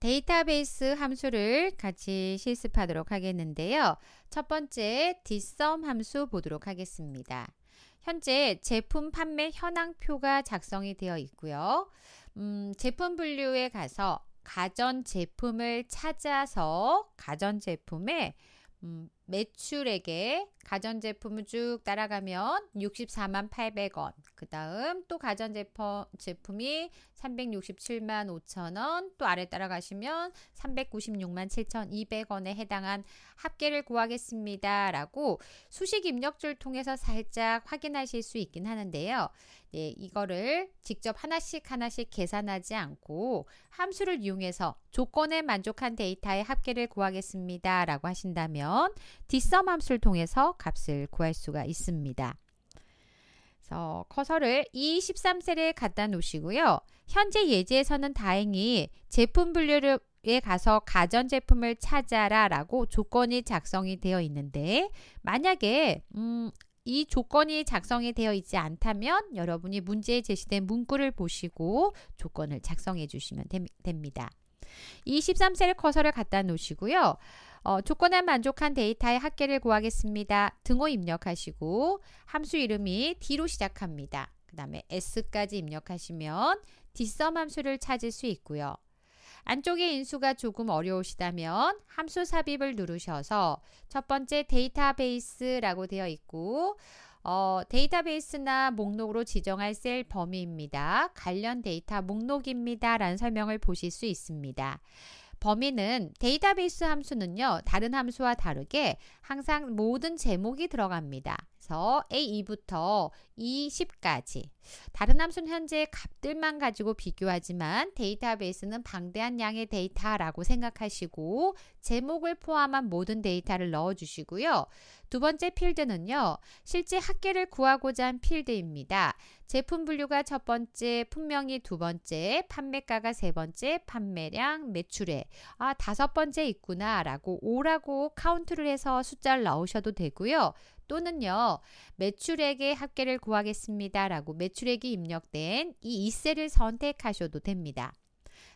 데이터베이스 함수를 같이 실습하도록 하겠는데요. 첫 번째 d s 함수 보도록 하겠습니다. 현재 제품 판매 현황표가 작성이 되어 있고요. 음, 제품 분류에 가서 가전 제품을 찾아서 가전 제품의 음, 매출액에 가전제품을 쭉 따라가면 64만 800원. 그 다음 또 가전제품이 367만 5천원. 또 아래 따라가시면 396만 7,200원에 해당한 합계를 구하겠습니다. 라고 수식 입력줄 통해서 살짝 확인하실 수 있긴 하는데요. 네, 이거를 직접 하나씩 하나씩 계산하지 않고 함수를 이용해서 조건에 만족한 데이터의 합계를 구하겠습니다. 라고 하신다면 뒷섬 함수를 통해서 값을 구할 수가 있습니다. 그래서 커서를 2, 3셀에 갖다 놓으시고요. 현재 예제에서는 다행히 제품 분류를 에 가서 가전제품을 찾아라 라고 조건이 작성이 되어 있는데 만약에 음, 이 조건이 작성이 되어 있지 않다면 여러분이 문제에 제시된 문구를 보시고 조건을 작성해 주시면 됩니다. 23셀 커서를 갖다 놓으시고요. 어, 조건에 만족한 데이터의 합계를 구하겠습니다. 등호 입력하시고 함수 이름이 D로 시작합니다. 그 다음에 S까지 입력하시면 뒷섬 함수를 찾을 수 있고요. 안쪽에 인수가 조금 어려우시다면 함수 삽입을 누르셔서 첫 번째 데이터베이스라고 되어 있고 어, 데이터베이스나 목록으로 지정할 셀 범위입니다. 관련 데이터 목록입니다. 라는 설명을 보실 수 있습니다. 범위는 데이터베이스 함수는요. 다른 함수와 다르게 항상 모든 제목이 들어갑니다. 그래서 A2부터 E10까지 다른 함수는 현재 값들만 가지고 비교하지만 데이터베이스는 방대한 양의 데이터라고 생각하시고 제목을 포함한 모든 데이터를 넣어주시고요. 두 번째 필드는요. 실제 학계를 구하고자 한 필드입니다. 제품 분류가 첫 번째, 품명이 두 번째, 판매가가 세 번째, 판매량, 매출액. 아, 다섯 번째 있구나 라고 5라고 카운트를 해서 숫자를 넣으셔도 되고요. 또는요, 매출액의 합계를 구하겠습니다. 라고 매출액이 입력된 이이셀을 선택하셔도 됩니다.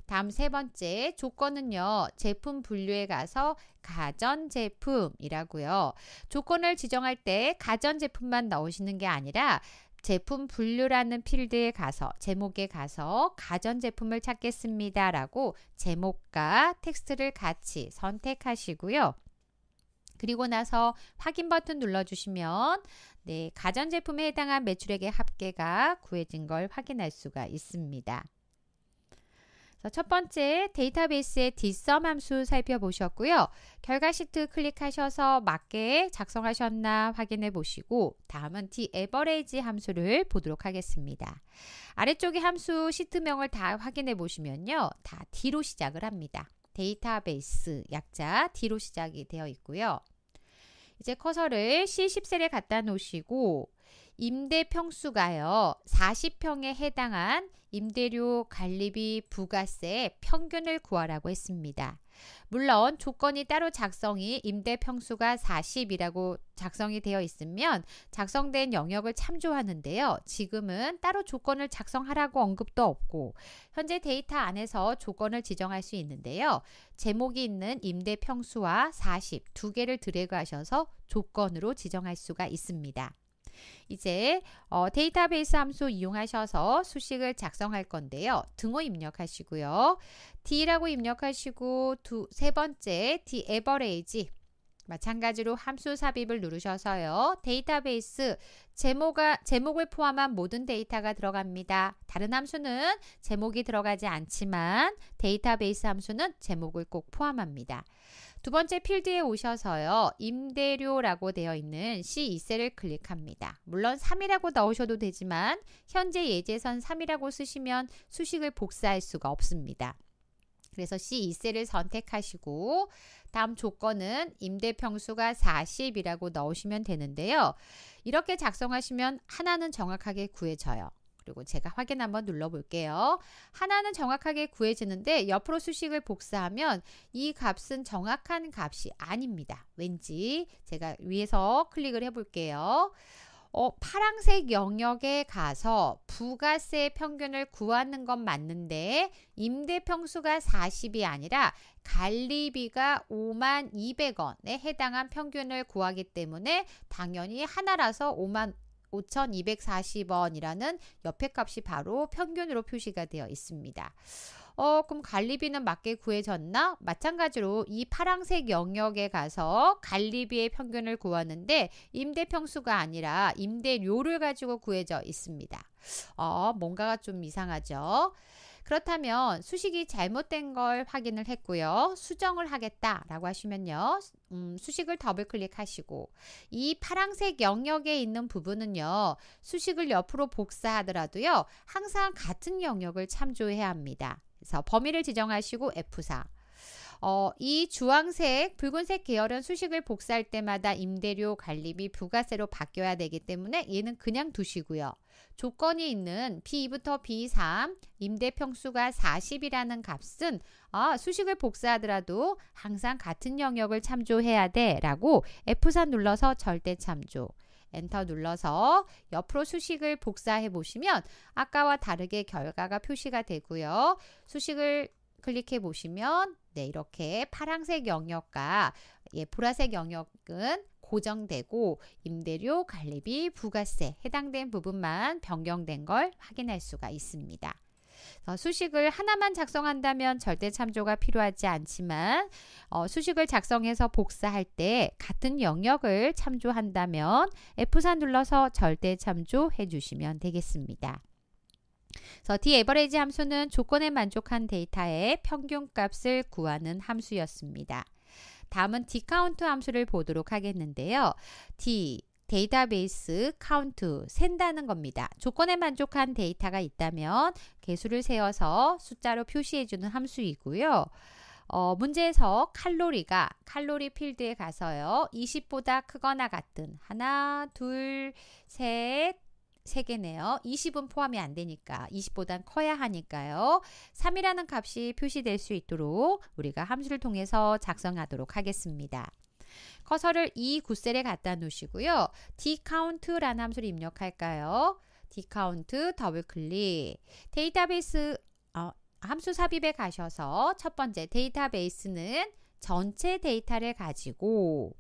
다음 세 번째 조건은요. 제품 분류에 가서 가전제품이라고요. 조건을 지정할 때 가전제품만 넣으시는 게 아니라 제품 분류라는 필드에 가서 제목에 가서 가전제품을 찾겠습니다라고 제목과 텍스트를 같이 선택하시고요. 그리고 나서 확인 버튼 눌러주시면 네, 가전제품에 해당한 매출액의 합계가 구해진 걸 확인할 수가 있습니다. 첫 번째 데이터베이스의 디썸 함수 살펴보셨고요. 결과 시트 클릭하셔서 맞게 작성하셨나 확인해 보시고 다음은 디에버레이 a 함수를 보도록 하겠습니다. 아래쪽에 함수 시트명을 다 확인해 보시면요. 다 d로 시작을 합니다. 데이터베이스 약자 d로 시작이 되어 있고요. 이제 커서를 C10셀에 갖다 놓으시고 임대 평수가요. 40평에 해당한 임대료, 관리비, 부가세 평균을 구하라고 했습니다. 물론 조건이 따로 작성이 임대 평수가 40이라고 작성이 되어 있으면 작성된 영역을 참조하는데요. 지금은 따로 조건을 작성하라고 언급도 없고 현재 데이터 안에서 조건을 지정할 수 있는데요. 제목이 있는 임대 평수와 40 두 개를 드래그하셔서 조건으로 지정할 수가 있습니다. 이제 어, 데이터베이스 함수 이용하셔서 수식을 작성할 건데요. 등호 입력하시고요. D라고 입력하시고 두, 세 번째 D average 마찬가지로 함수 삽입을 누르셔서요. 데이터베이스 제목아, 제목을 포함한 모든 데이터가 들어갑니다. 다른 함수는 제목이 들어가지 않지만 데이터베이스 함수는 제목을 꼭 포함합니다. 두 번째 필드에 오셔서요. 임대료라고 되어 있는 C2세를 클릭합니다. 물론 3이라고 넣으셔도 되지만 현재 예제선 3이라고 쓰시면 수식을 복사할 수가 없습니다. 그래서 C2세를 선택하시고 다음 조건은 임대평수가 40이라고 넣으시면 되는데요. 이렇게 작성하시면 하나는 정확하게 구해져요. 그리고 제가 확인 한번 눌러볼게요. 하나는 정확하게 구해지는데 옆으로 수식을 복사하면 이 값은 정확한 값이 아닙니다. 왠지 제가 위에서 클릭을 해볼게요. 어, 파란색 영역에 가서 부가세 평균을 구하는 건 맞는데 임대 평수가 40이 아니라 관리비가 5만 200원에 해당한 평균을 구하기 때문에 당연히 하나라서 5만 5,240원이라는 옆에값이 바로 평균으로 표시가 되어 있습니다. 어, 그럼 갈리비는 맞게 구해졌나? 마찬가지로 이 파란색 영역에 가서 갈리비의 평균을 구하는데 임대평수가 아니라 임대료를 가지고 구해져 있습니다. 어, 뭔가가 좀 이상하죠? 그렇다면 수식이 잘못된 걸 확인을 했고요. 수정을 하겠다라고 하시면요. 음, 수식을 더블 클릭하시고 이 파란색 영역에 있는 부분은요. 수식을 옆으로 복사하더라도요. 항상 같은 영역을 참조해야 합니다. 그래서 범위를 지정하시고 F4 어, 이 주황색, 붉은색 계열은 수식을 복사할 때마다 임대료, 관리비, 부가세로 바뀌어야 되기 때문에 얘는 그냥 두시고요. 조건이 있는 B2부터 B3 임대평수가 40이라는 값은 어, 수식을 복사하더라도 항상 같은 영역을 참조해야 돼 라고 F4 눌러서 절대 참조 엔터 눌러서 옆으로 수식을 복사해 보시면 아까와 다르게 결과가 표시가 되고요. 수식을 클릭해 보시면 네, 이렇게 파란색 영역과 예, 보라색 영역은 고정되고 임대료, 관리비, 부가세 해당된 부분만 변경된 걸 확인할 수가 있습니다. 수식을 하나만 작성한다면 절대 참조가 필요하지 않지만 어, 수식을 작성해서 복사할 때 같은 영역을 참조한다면 F4 눌러서 절대 참조해 주시면 되겠습니다. 그래서 dAverage 함수는 조건에 만족한 데이터의 평균값을 구하는 함수였습니다. 다음은 dCount 함수를 보도록 하겠는데요. d 데이터베이스 카운트 센다는 겁니다. 조건에 만족한 데이터가 있다면 개수를 세어서 숫자로 표시해주는 함수이고요. 어, 문제에서 칼로리가 칼로리 필드에 가서요. 20보다 크거나 같은 하나, 둘, 셋, 3개네요. 20은 포함이 안 되니까 20보단 커야 하니까요. 3이라는 값이 표시될 수 있도록 우리가 함수를 통해서 작성하도록 하겠습니다. 커서를 2 굿셀에 갖다 놓으시고요. dcount라는 함수를 입력할까요? dcount 더블 클릭 데이터베이스 어, 함수 삽입에 가셔서 첫 번째 데이터베이스는 전체 데이터를 가지고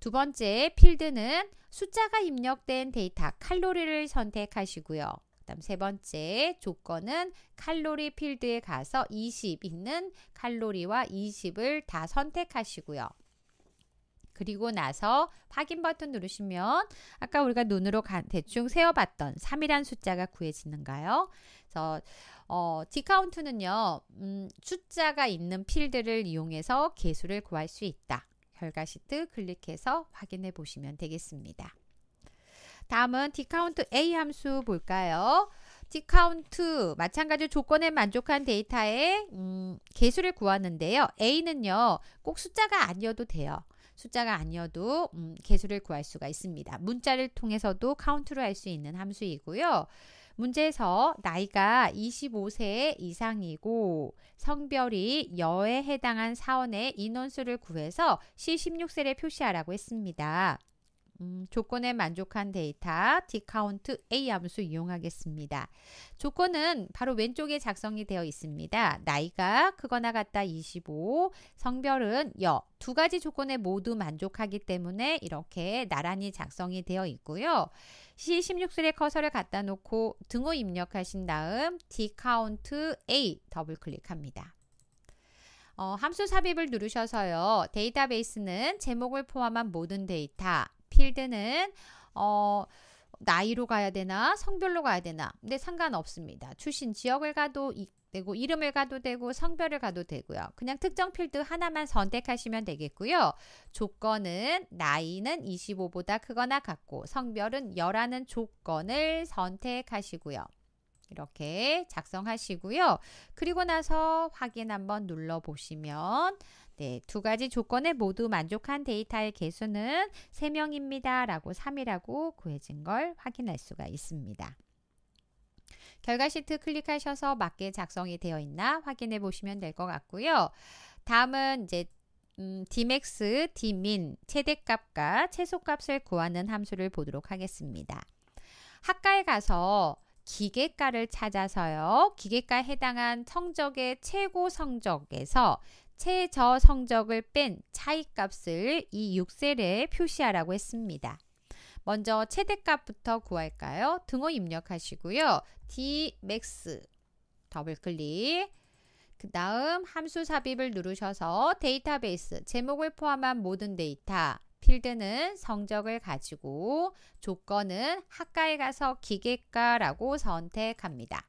두 번째 필드는 숫자가 입력된 데이터 칼로리를 선택하시고요. 그다음 세 번째 조건은 칼로리 필드에 가서 20 있는 칼로리와 20을 다 선택하시고요. 그리고 나서 확인 버튼 누르시면 아까 우리가 눈으로 대충 세어봤던 3이란 숫자가 구해지는가요? 그래서 어, 디카운트는요. 음, 숫자가 있는 필드를 이용해서 개수를 구할 수 있다. 결과 시트 클릭해서 확인해 보시면 되겠습니다. 다음은 디카운트 A 함수 볼까요? 디카운트 마찬가지 조건에 만족한 데이터의 음, 개수를 구하는데요. A는요. 꼭 숫자가 아니어도 돼요. 숫자가 아니어도 음, 개수를 구할 수가 있습니다. 문자를 통해서도 카운트로 할 수 있는 함수이고요. 문제에서 나이가 25세 이상이고 성별이 여에 해당한 사원의 인원수를 구해서 c 1 6세를 표시하라고 했습니다. 음, 조건에 만족한 데이터 디카운트 A 함수 이용하겠습니다. 조건은 바로 왼쪽에 작성이 되어 있습니다. 나이가 크거나 같다 25, 성별은 여, 두 가지 조건에 모두 만족하기 때문에 이렇게 나란히 작성이 되어 있고요. C16셀에 커서를 갖다 놓고 등호 입력하신 다음 디카운트 A 더블 클릭합니다. 어, 함수 삽입을 누르셔서요. 데이터베이스는 제목을 포함한 모든 데이터, 필드는 어, 나이로 가야 되나 성별로 가야 되나 근데 상관없습니다. 출신 지역을 가도 이, 되고 이름을 가도 되고 성별을 가도 되고요. 그냥 특정 필드 하나만 선택하시면 되겠고요. 조건은 나이는 25보다 크거나 같고 성별은 열하는 조건을 선택하시고요. 이렇게 작성하시고요. 그리고 나서 확인 한번 눌러보시면 네, 두 가지 조건에 모두 만족한 데이터의 개수는 3명입니다. 라고 3이라고 구해진 걸 확인할 수가 있습니다. 결과 시트 클릭하셔서 맞게 작성이 되어 있나 확인해 보시면 될 것 같고요. 다음은 이제 음, dmax, dmin, 최대값과 최소값을 구하는 함수를 보도록 하겠습니다. 학과에 가서 기계가를 찾아서요. 기계가에 해당한 성적의 최고 성적에서 최저 성적을 뺀 차이값을 이 6셀에 표시하라고 했습니다. 먼저 최대값부터 구할까요? 등호 입력하시고요. dmax 더블 클릭 그 다음 함수 삽입을 누르셔서 데이터베이스 제목을 포함한 모든 데이터 필드는 성적을 가지고 조건은 학과에 가서 기계과라고 선택합니다.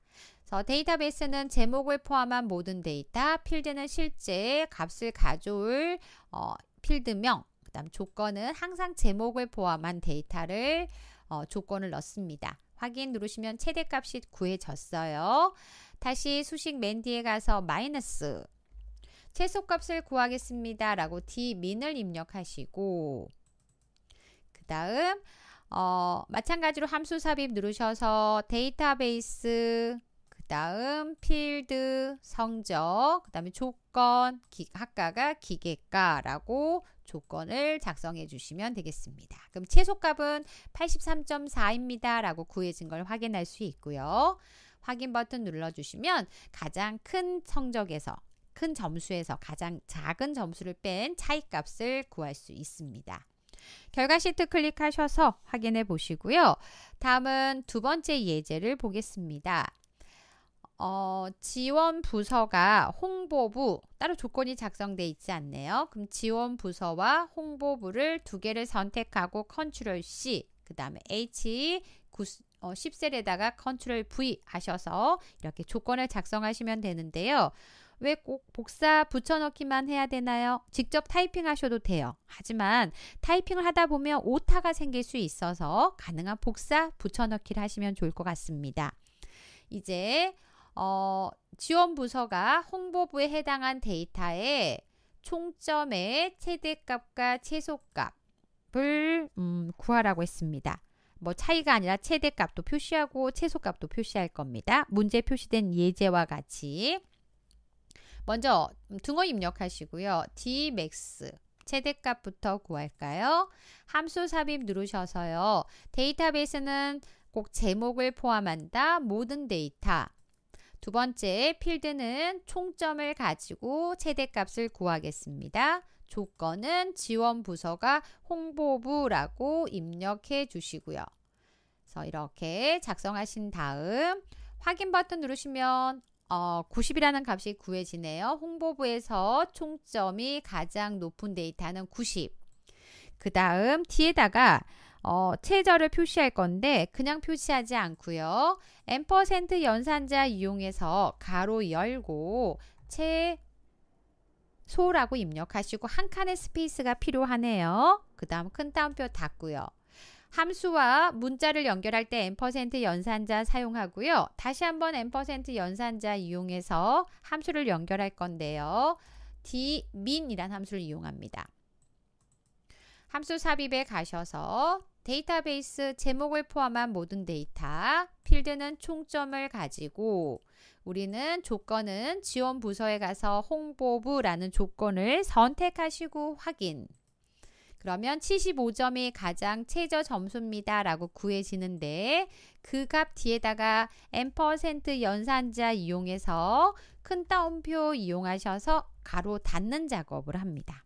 그래서 데이터베이스는 제목을 포함한 모든 데이터, 필드는 실제 값을 가져올 어, 필드명, 그 다음 조건은 항상 제목을 포함한 데이터를 어, 조건을 넣습니다. 확인 누르시면 최대값이 구해졌어요. 다시 수식 맨 뒤에 가서 마이너스 최소값을 구하겠습니다. 라고 dmin을 입력하시고 그 다음 어, 마찬가지로 함수 삽입 누르셔서 데이터베이스 다음 필드 성적, 그 다음에 조건, 기, 학과가 기계과라고 조건을 작성해 주시면 되겠습니다. 그럼 최소값은 83.4입니다. 라고 구해진 걸 확인할 수 있고요. 확인 버튼 눌러주시면 가장 큰 성적에서 큰 점수에서 가장 작은 점수를 뺀 차이값을 구할 수 있습니다. 결과 시트 클릭하셔서 확인해 보시고요. 다음은 두 번째 예제를 보겠습니다. 어, 지원 부서가 홍보부 따로 조건이 작성돼 있지 않네요. 그럼 지원 부서와 홍보부를 두 개를 선택하고 컨트롤 C 그다음에 H 9, 어, 10셀에다가 컨트롤 V 하셔서 이렇게 조건을 작성하시면 되는데요. 왜 꼭 복사 붙여넣기만 해야 되나요? 직접 타이핑하셔도 돼요. 하지만 타이핑을 하다 보면 오타가 생길 수 있어서 가능한 복사 붙여넣기를 하시면 좋을 것 같습니다. 이제 어, 지원부서가 홍보부에 해당한 데이터에 총점의 최대값과 최소값을 음, 구하라고 했습니다. 뭐 차이가 아니라 최대값도 표시하고 최소값도 표시할 겁니다. 문제 표시된 예제와 같이 먼저 음, 등호 입력하시고요. dmax 최대값부터 구할까요? 함수 삽입 누르셔서요. 데이터베이스는 꼭 제목을 포함한다. 모든 데이터 두 번째 필드는 총점을 가지고 최대값을 구하겠습니다. 조건은 지원 부서가 홍보부라고 입력해 주시고요. 그래서 이렇게 작성하신 다음 확인 버튼 누르시면 어, 90이라는 값이 구해지네요. 홍보부에서 총점이 가장 높은 데이터는 90. 그 다음 뒤에다가 어, 최저를 표시할 건데 그냥 표시하지 않고요. 앰퍼센트 연산자 이용해서 가로 열고 최소라고 입력하시고 한 칸의 스페이스가 필요하네요. 그 다음 큰 따옴표 닫고요. 함수와 문자를 연결할 때 앰퍼센트 연산자 사용하고요. 다시 한번 앰퍼센트 연산자 이용해서 함수를 연결할 건데요. dmin이란 함수를 이용합니다. 함수 삽입에 가셔서 데이터베이스 제목을 포함한 모든 데이터, 필드는 총점을 가지고 우리는 조건은 지원 부서에 가서 홍보부라는 조건을 선택하시고 확인. 그러면 75점이 가장 최저 점수입니다. 라고 구해지는데 그 값 뒤에다가 n% 연산자 이용해서 큰 따옴표 이용하셔서 가로 닫는 작업을 합니다.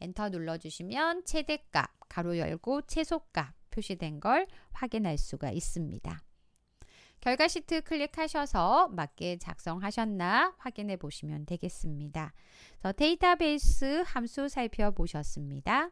엔터 눌러주시면 최대값 가로 열고 최소값 표시된 걸 확인할 수가 있습니다. 결과 시트 클릭하셔서 맞게 작성하셨나 확인해 보시면 되겠습니다. 데이터베이스 함수 살펴보셨습니다.